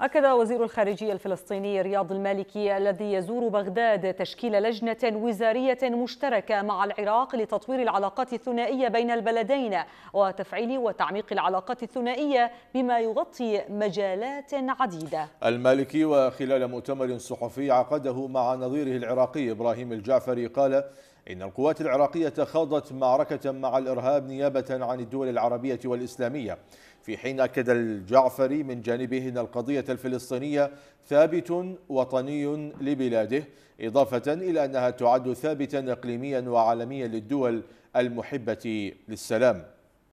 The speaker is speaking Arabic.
أكد وزير الخارجية الفلسطيني رياض المالكي الذي يزور بغداد تشكيل لجنة وزارية مشتركة مع العراق لتطوير العلاقات الثنائية بين البلدين وتفعيل وتعميق العلاقات الثنائية بما يغطي مجالات عديدة. المالكي وخلال مؤتمر صحفي عقده مع نظيره العراقي إبراهيم الجعفري قال إن القوات العراقية خاضت معركة مع الإرهاب نيابة عن الدول العربية والإسلامية في حين أكد الجعفري من جانبه أن القضية الفلسطينية ثابت وطني لبلاده إضافة إلى أنها تعد ثابتا إقليميا وعالميا للدول المحبة للسلام